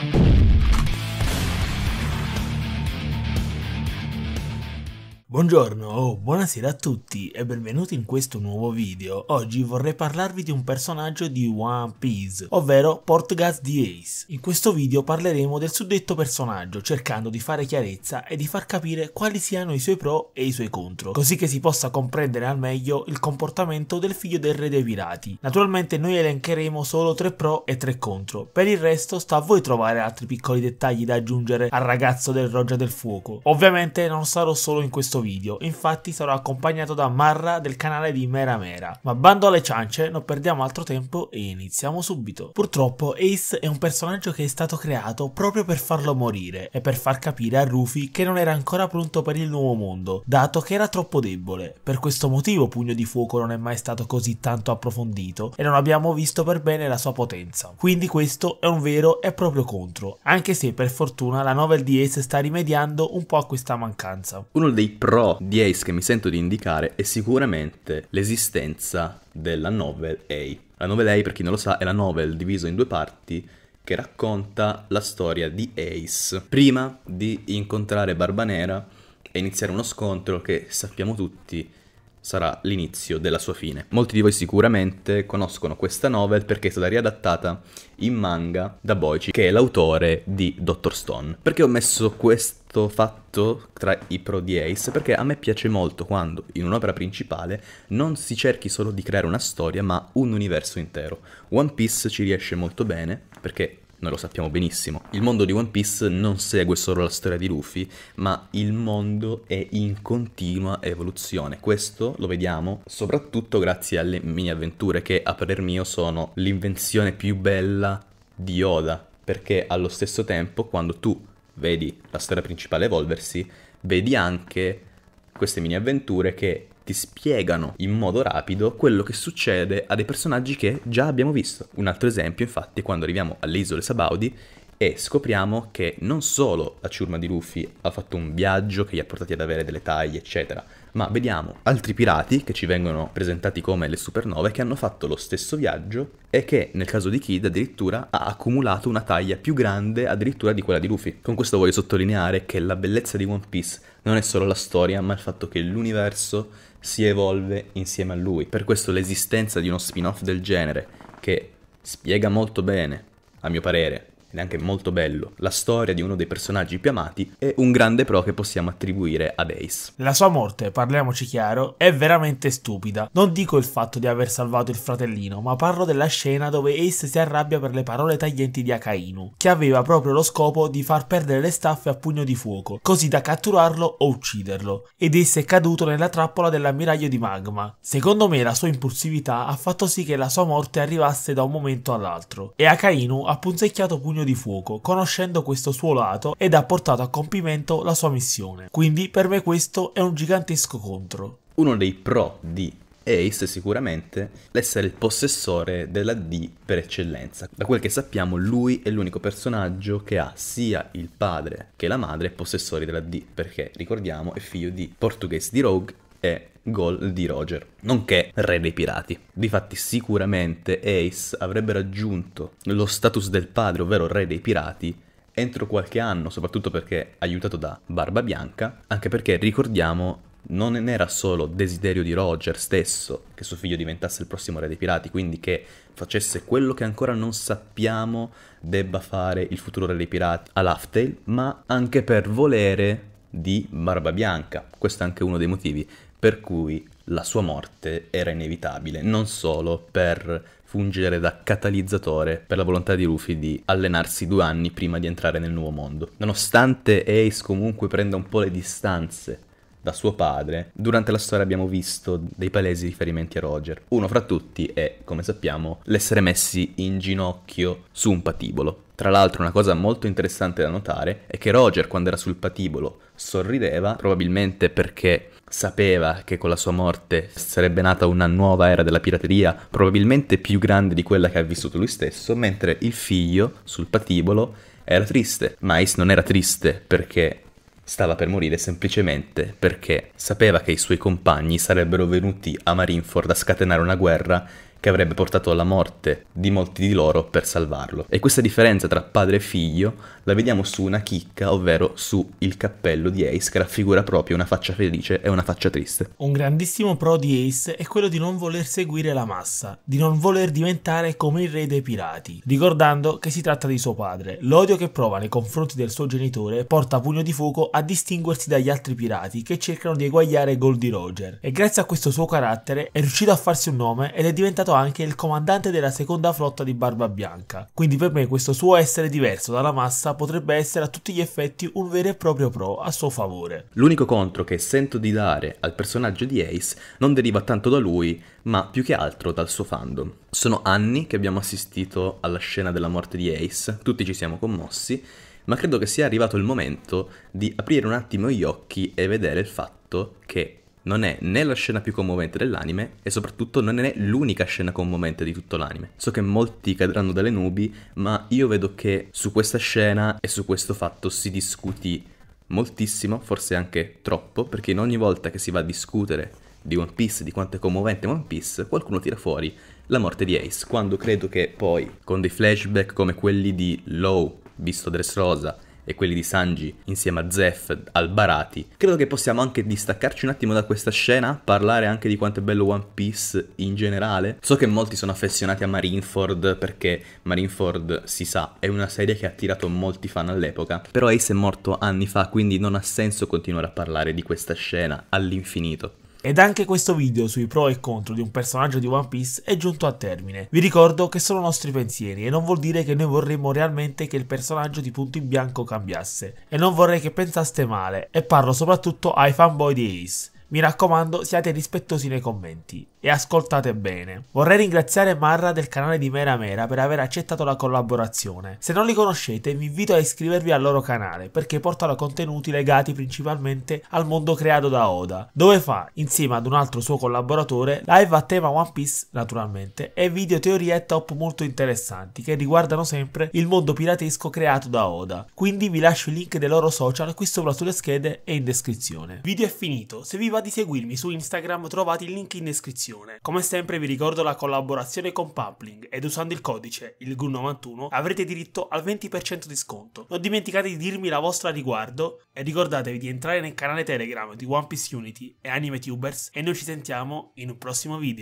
Thank you. Buongiorno o oh, buonasera a tutti e benvenuti in questo nuovo video. Oggi vorrei parlarvi di un personaggio di One Piece, ovvero Portgas di Ace. In questo video parleremo del suddetto personaggio, cercando di fare chiarezza e di far capire quali siano i suoi pro e i suoi contro, così che si possa comprendere al meglio il comportamento del figlio del re dei pirati. Naturalmente noi elencheremo solo tre pro e tre contro, per il resto sta a voi trovare altri piccoli dettagli da aggiungere al ragazzo del Roger del Fuoco. Ovviamente non sarò solo in questo video video, infatti sarò accompagnato da Marra del canale di Mera Mera. Ma bando alle ciance, non perdiamo altro tempo e iniziamo subito. Purtroppo Ace è un personaggio che è stato creato proprio per farlo morire e per far capire a Rufy che non era ancora pronto per il nuovo mondo, dato che era troppo debole. Per questo motivo Pugno di Fuoco non è mai stato così tanto approfondito e non abbiamo visto per bene la sua potenza. Quindi questo è un vero e proprio contro, anche se per fortuna la novel di Ace sta rimediando un po' a questa mancanza. Uno dei pro pro di Ace che mi sento di indicare è sicuramente l'esistenza della novel A. La novel A, per chi non lo sa, è la novel divisa in due parti che racconta la storia di Ace prima di incontrare Barbanera e iniziare uno scontro che sappiamo tutti sarà l'inizio della sua fine. Molti di voi sicuramente conoscono questa novel perché è stata riadattata in manga da Boichi, che è l'autore di Dr. Stone. Perché ho messo questa questo fatto tra i pro di Ace, perché a me piace molto quando in un'opera principale non si cerchi solo di creare una storia ma un universo intero. One Piece ci riesce molto bene perché noi lo sappiamo benissimo. Il mondo di One Piece non segue solo la storia di Luffy, ma il mondo è in continua evoluzione. Questo lo vediamo soprattutto grazie alle mini avventure che a parer mio sono l'invenzione più bella di Oda, perché allo stesso tempo quando tu vedi la storia principale evolversi, vedi anche queste mini avventure che ti spiegano in modo rapido quello che succede a dei personaggi che già abbiamo visto. Un altro esempio, infatti, è quando arriviamo alle isole Sabaudi e scopriamo che non solo la ciurma di Luffy ha fatto un viaggio che gli ha portati ad avere delle taglie, eccetera, ma vediamo altri pirati che ci vengono presentati come le supernove che hanno fatto lo stesso viaggio e che nel caso di Kid addirittura ha accumulato una taglia più grande addirittura di quella di Luffy. Con questo voglio sottolineare che la bellezza di One Piece non è solo la storia, ma il fatto che l'universo si evolve insieme a lui. Per questo l'esistenza di uno spin-off del genere che spiega molto bene, a mio parere, ed anche molto bello, la storia di uno dei personaggi più amati è un grande pro che possiamo attribuire ad Ace. La sua morte, parliamoci chiaro, è veramente stupida. Non dico il fatto di aver salvato il fratellino, ma parlo della scena dove Ace si arrabbia per le parole taglienti di Akainu, che aveva proprio lo scopo di far perdere le staffe a pugno di fuoco, così da catturarlo o ucciderlo, ed Ace è caduto nella trappola dell'ammiraglio di Magma. Secondo me la sua impulsività ha fatto sì che la sua morte arrivasse da un momento all'altro, e Akainu ha punzecchiato pugno segno di fuoco, conoscendo questo suo lato ed ha portato a compimento la sua missione. Quindi per me questo è un gigantesco contro. Uno dei pro di Ace è sicuramente l'essere il possessore della D per eccellenza. Da quel che sappiamo, lui è l'unico personaggio che ha sia il padre che la madre possessori della D, perché ricordiamo è figlio di Portuguese di Rogue e gol di Roger, nonché re dei pirati. Difatti sicuramente Ace avrebbe raggiunto lo status del padre, ovvero re dei pirati, entro qualche anno, soprattutto perché aiutato da Barba Bianca, anche perché ricordiamo non era solo desiderio di Roger stesso che suo figlio diventasse il prossimo re dei pirati, quindi che facesse quello che ancora non sappiamo debba fare il futuro re dei pirati a Laughtale, ma anche per volere di Barba Bianca. Questo è anche uno dei motivi per cui la sua morte era inevitabile, non solo per fungere da catalizzatore per la volontà di Rufy di allenarsi due anni prima di entrare nel nuovo mondo. Nonostante Ace comunque prenda un po' le distanze da suo padre, durante la storia abbiamo visto dei palesi riferimenti a Roger. Uno fra tutti è, come sappiamo, l'essere messi in ginocchio su un patibolo. Tra l'altro una cosa molto interessante da notare è che Roger quando era sul patibolo sorrideva, probabilmente perché sapeva che con la sua morte sarebbe nata una nuova era della pirateria, probabilmente più grande di quella che ha vissuto lui stesso, mentre il figlio sul patibolo era triste. Mais non era triste perché stava per morire semplicemente perché sapeva che i suoi compagni sarebbero venuti a Marineford a scatenare una guerra che avrebbe portato alla morte di molti di loro per salvarlo. E questa differenza tra padre e figlio la vediamo su una chicca, ovvero su il cappello di Ace che raffigura proprio una faccia felice e una faccia triste. Un grandissimo pro di Ace è quello di non voler seguire la massa, di non voler diventare come il re dei pirati, ricordando che si tratta di suo padre. L'odio che prova nei confronti del suo genitore porta Pugno di Fuoco a distinguersi dagli altri pirati che cercano di eguagliare Goldie Roger e grazie a questo suo carattere è riuscito a farsi un nome ed è diventato stato anche il comandante della seconda flotta di Barbabianca, quindi per me questo suo essere diverso dalla massa potrebbe essere a tutti gli effetti un vero e proprio pro a suo favore. L'unico contro che sento di dare al personaggio di Ace non deriva tanto da lui, ma più che altro dal suo fandom. Sono anni che abbiamo assistito alla scena della morte di Ace, tutti ci siamo commossi, ma credo che sia arrivato il momento di aprire un attimo gli occhi e vedere il fatto che non è né la scena più commovente dell'anime e soprattutto non è l'unica scena commovente di tutto l'anime. So che molti cadranno dalle nubi, ma io vedo che su questa scena e su questo fatto si discuti moltissimo, forse anche troppo, perché in ogni volta che si va a discutere di One Piece, di quanto è commovente One Piece, qualcuno tira fuori la morte di Ace, quando credo che poi con dei flashback come quelli di Low, visto Dressrosa, e quelli di Sanji insieme a Zef al Barati. Credo che possiamo anche distaccarci un attimo da questa scena, parlare anche di quanto è bello One Piece in generale. So che molti sono affezionati a Marineford perché Marineford, si sa, è una serie che ha attirato molti fan all'epoca, però Ace è morto anni fa, quindi non ha senso continuare a parlare di questa scena all'infinito. Ed anche questo video sui pro e contro di un personaggio di One Piece è giunto a termine. Vi ricordo che sono nostri pensieri e non vuol dire che noi vorremmo realmente che il personaggio di punto in bianco cambiasse. E non vorrei che pensaste male, e parlo soprattutto ai fanboy di Ace. Mi raccomando, siate rispettosi nei commenti e ascoltate bene. Vorrei ringraziare Marra del canale di Mera Mera per aver accettato la collaborazione. Se non li conoscete vi invito a iscrivervi al loro canale perché portano contenuti legati principalmente al mondo creato da Oda, dove fa, insieme ad un altro suo collaboratore, live a tema One Piece naturalmente e video teorie top molto interessanti che riguardano sempre il mondo piratesco creato da Oda. Quindi vi lascio il link dei loro social qui sopra sulle schede e in descrizione. Video è finito, se vi va di seguirmi su Instagram trovate il link in descrizione recensione. Come sempre vi ricordo la collaborazione con Pumpling ed usando il codice ilgu 91 avrete diritto al 20% di sconto. Non dimenticate di dirmi la vostra a riguardo e ricordatevi di entrare nel canale Telegram di One Piece Unity e Anime Tubers e noi ci sentiamo in un prossimo video.